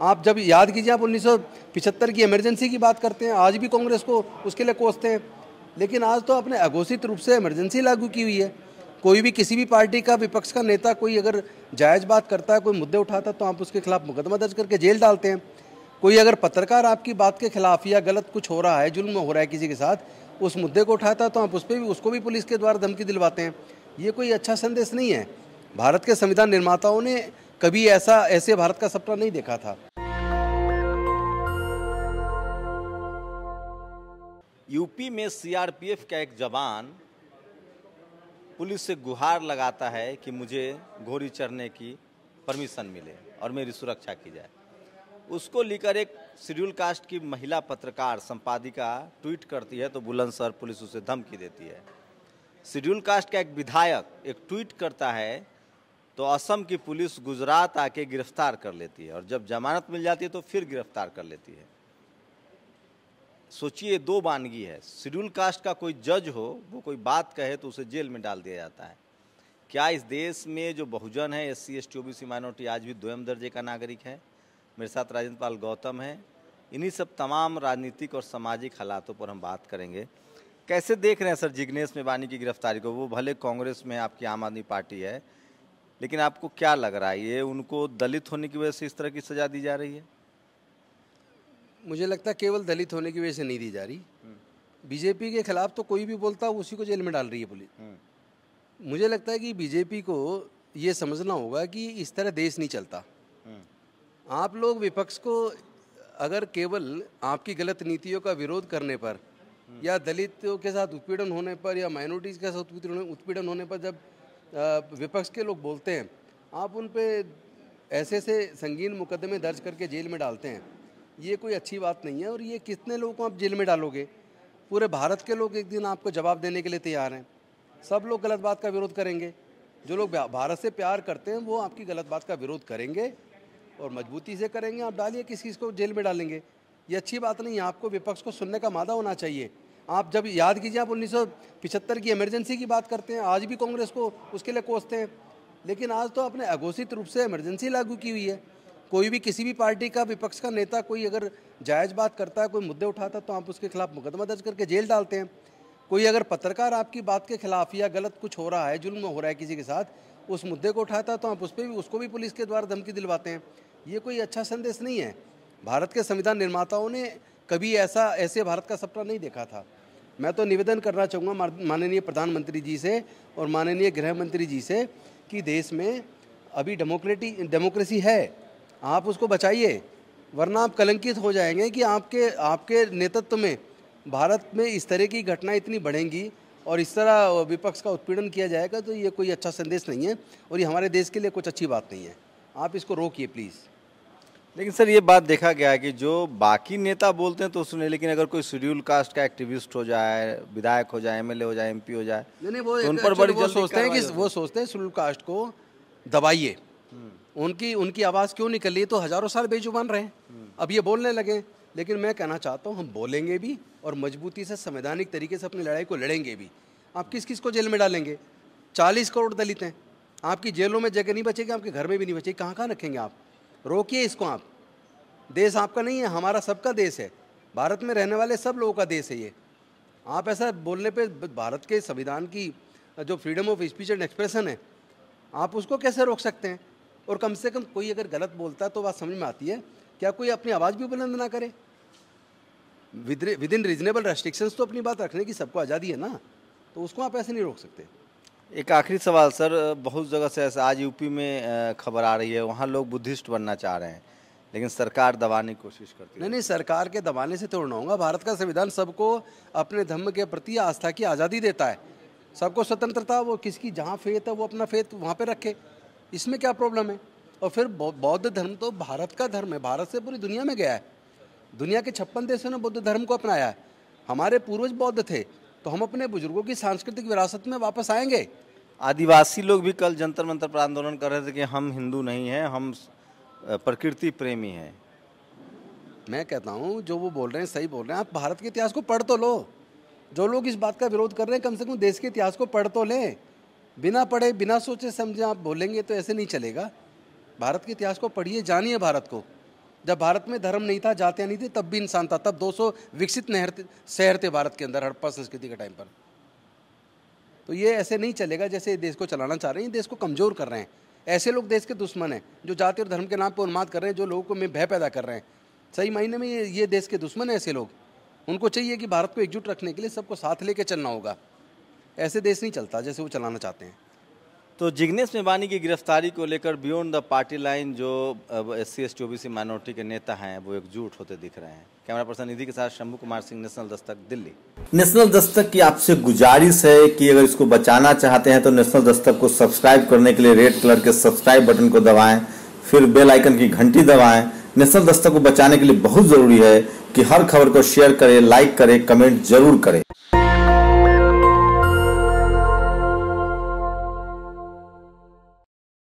आप जब याद कीजिए आप पिछहत्तर की इमरजेंसी की बात करते हैं आज भी कांग्रेस को उसके लिए कोसते हैं लेकिन आज तो आपने अघोषित रूप से इमरजेंसी लागू की हुई है कोई भी किसी भी पार्टी का विपक्ष का नेता कोई अगर जायज़ बात करता है कोई मुद्दे उठाता है तो आप उसके खिलाफ मुकदमा दर्ज करके जेल डालते हैं कोई अगर पत्रकार आपकी बात के खिलाफ या गलत कुछ हो रहा है जुल्म हो रहा है किसी के साथ उस मुद्दे को उठाता है तो आप उस पर भी उसको भी पुलिस के द्वारा धमकी दिलवाते हैं ये कोई अच्छा संदेश नहीं है भारत के संविधान निर्माताओं ने कभी ऐसा ऐसे भारत का सपना नहीं देखा था यूपी में सीआरपीएफ का एक जवान पुलिस से गुहार लगाता है कि मुझे घोड़ी चढ़ने की परमिशन मिले और मेरी सुरक्षा की जाए उसको लेकर एक शेड्यूल कास्ट की महिला पत्रकार संपादिका ट्वीट करती है तो बुलंदसर पुलिस उसे धमकी देती है शेड्यूल कास्ट का एक विधायक एक ट्वीट करता है तो असम की पुलिस गुजरात आके गिरफ्तार कर लेती है और जब जमानत मिल जाती है तो फिर गिरफ्तार कर लेती है सोचिए दो वानगी है शेड्यूल कास्ट का कोई जज हो वो कोई बात कहे तो उसे जेल में डाल दिया जाता है क्या इस देश में जो बहुजन है S C S T O B C minority आज भी द्वयम दर्जे का नागरिक है मेरे साथ राजेंद्र पाल गौतम है इन्हीं सब तमाम राजनीतिक और सामाजिक हालातों पर हम बात करेंगे कैसे देख रहे हैं सर जिग्नेश मेवानी की गिरफ्तारी को वो भले कांग्रेस में आपकी आम आदमी पार्टी है लेकिन आपको क्या लग रहा है ये उनको दलित होने की वजह से इस तरह की सजा दी जा रही है मुझे लगता है केवल दलित होने की वजह से नहीं दी जा रही बीजेपी के खिलाफ तो कोई भी बोलता है उसी को जेल में डाल रही है पुलिस हम्म। मुझे लगता है कि बीजेपी को ये समझना होगा कि इस तरह देश नहीं चलता हम्म। आप लोग विपक्ष को अगर केवल आपकी गलत नीतियों का विरोध करने पर हम्म। या दलितों के साथ उत्पीड़न होने पर या माइनॉरिटीज़ के साथ उत्पीड़न होने पर जब विपक्ष के लोग बोलते हैं आप उन पर ऐसे ऐसे संगीन मुकदमे दर्ज करके जेल में डालते हैं ये कोई अच्छी बात नहीं है और ये कितने लोगों को आप जेल में डालोगे पूरे भारत के लोग एक दिन आपको जवाब देने के लिए तैयार हैं सब लोग गलत बात का विरोध करेंगे जो लोग भारत से प्यार करते हैं वो आपकी गलत बात का विरोध करेंगे और मजबूती से करेंगे आप डालिए किस चीज़ को जेल में डालेंगे ये अच्छी बात नहीं है आपको विपक्ष को सुनने का मादा होना चाहिए आप जब याद कीजिए आप उन्नीस की इमरजेंसी की बात करते हैं आज भी कांग्रेस को उसके लिए कोसते हैं लेकिन आज तो आपने अघोषित रूप से इमरजेंसी लागू की हुई है कोई भी किसी भी पार्टी का विपक्ष का नेता कोई अगर जायज़ बात करता है कोई मुद्दे उठाता है तो आप उसके खिलाफ मुकदमा दर्ज करके जेल डालते हैं कोई अगर पत्रकार आपकी बात के खिलाफ या गलत कुछ हो रहा है जुल्म हो रहा है किसी के साथ उस मुद्दे को उठाता है तो आप उस पर भी उसको भी पुलिस के द्वारा धमकी दिलवाते हैं ये कोई अच्छा संदेश नहीं है भारत के संविधान निर्माताओं ने कभी ऐसा ऐसे भारत का सपना नहीं देखा था मैं तो निवेदन करना चाहूँगा माननीय प्रधानमंत्री जी से और माननीय गृह मंत्री जी से कि देश में अभी डेमोक्रेटी डेमोक्रेसी है आप उसको बचाइए वरना आप कलंकित हो जाएंगे कि आपके आपके नेतृत्व में भारत में इस तरह की घटनाएं इतनी बढ़ेंगी और इस तरह विपक्ष का उत्पीड़न किया जाएगा तो ये कोई अच्छा संदेश नहीं है और ये हमारे देश के लिए कुछ अच्छी बात नहीं है आप इसको रोकिए प्लीज़ लेकिन सर ये बात देखा गया है कि जो बाकी नेता बोलते हैं तो सुने लेकिन अगर कोई शेड्यूल कास्ट का एक्टिविस्ट हो जाए विधायक हो जाए एमएलए हो जाए एमपी हो जाए नहीं, नहीं वो तो उन पर बड़ी वो सोचते हैं कि वो सोचते हैं शेड्यूल कास्ट को दबाइए हम्म। उनकी उनकी आवाज़ क्यों निकली तो हज़ारों साल बेजुबान रहे अब ये बोलने लगे लेकिन मैं कहना चाहता हूँ हम बोलेंगे भी और मजबूती से संवैधानिक तरीके से अपनी लड़ाई को लड़ेंगे भी आप किस किस को जेल में डालेंगे चालीस करोड़ दलित हैं आपकी जेलों में जगह नहीं बचेगी आपके घर में भी नहीं बचेगी कहाँ कहाँ रखेंगे आप रोकिए इसको आप देश आपका नहीं है हमारा सबका देश है भारत में रहने वाले सब लोगों का देश है ये आप ऐसा बोलने पे भारत के संविधान की जो freedom of speech and expression है आप उसको कैसे रोक सकते हैं और कम से कम कोई अगर गलत बोलता है तो बात समझ में आती है क्या कोई अपनी आवाज़ भी बुलंद ना करे विद इन रीजनेबल रेस्ट्रिक्शंस तो अपनी बात रखने की सबको आज़ादी है ना तो उसको आप ऐसे नहीं रोक सकते एक आखिरी सवाल सर बहुत जगह से ऐसा आज यूपी में खबर आ रही है वहाँ लोग बुद्धिस्ट बनना चाह रहे हैं लेकिन सरकार दबाने की कोशिश करती नहीं नहीं सरकार के दबाने से तोड़ना होगा भारत का संविधान सबको अपने धर्म के प्रति आस्था की आज़ादी देता है सबको स्वतंत्रता वो किसकी जहाँ फेत है वो अपना फेत वहाँ पर रखे इसमें क्या प्रॉब्लम है और फिर बौद्ध धर्म तो भारत का धर्म है भारत से पूरी दुनिया में गया है दुनिया के छप्पन देशों ने बौद्ध धर्म को अपनाया है हमारे पूर्वज बौद्ध थे तो हम अपने बुजुर्गों की सांस्कृतिक विरासत में वापस आएंगे आदिवासी लोग भी कल जंतर मंतर पर आंदोलन कर रहे थे कि हम हिंदू नहीं हैं हम प्रकृति प्रेमी हैं मैं कहता हूँ जो वो बोल रहे हैं सही बोल रहे हैं आप भारत के इतिहास को पढ़ तो लो जो लोग इस बात का विरोध कर रहे हैं कम से कम देश के इतिहास को पढ़ तो लें बिना पढ़े बिना सोचे समझे आप बोलेंगे तो ऐसे नहीं चलेगा भारत के इतिहास को पढ़िए जानिए भारत को जब भारत में धर्म नहीं था जातियाँ नहीं थी तब भी इंसान था तब 200 विकसित नहर शहर थे भारत के अंदर हड़प्पा संस्कृति के टाइम पर तो ये ऐसे नहीं चलेगा जैसे देश को चलाना चाह रहे हैं देश को कमज़ोर कर रहे हैं ऐसे लोग देश के दुश्मन हैं जो जाति और धर्म के नाम पर उन्माद कर रहे हैं जो लोगों को में भय पैदा कर रहे हैं सही मायने में ये ये देश के दुश्मन हैं ऐसे लोग उनको चाहिए कि भारत को एकजुट रखने के लिए सबको साथ लेके चलना होगा ऐसे देश नहीं चलता जैसे वो चलाना चाहते हैं तो जिग्नेश मेवानी की गिरफ्तारी को लेकर बियॉन्ड द पार्टी लाइन जो S C S T C minority के नेता हैं वो एकजुट होते दिख रहे हैं कैमरा पर्सन निधि के साथ शंभु कुमार सिंह नेशनल दस्तक दिल्ली नेशनल दस्तक की आपसे गुजारिश है कि अगर इसको बचाना चाहते हैं तो नेशनल दस्तक को सब्सक्राइब करने के लिए रेड कलर के सब्सक्राइब बटन को दबाएं फिर बेल आइकन की घंटी दबाएं नेशनल दस्तक को बचाने के लिए बहुत जरूरी है कि हर खबर को शेयर करें लाइक करें कमेंट जरूर करें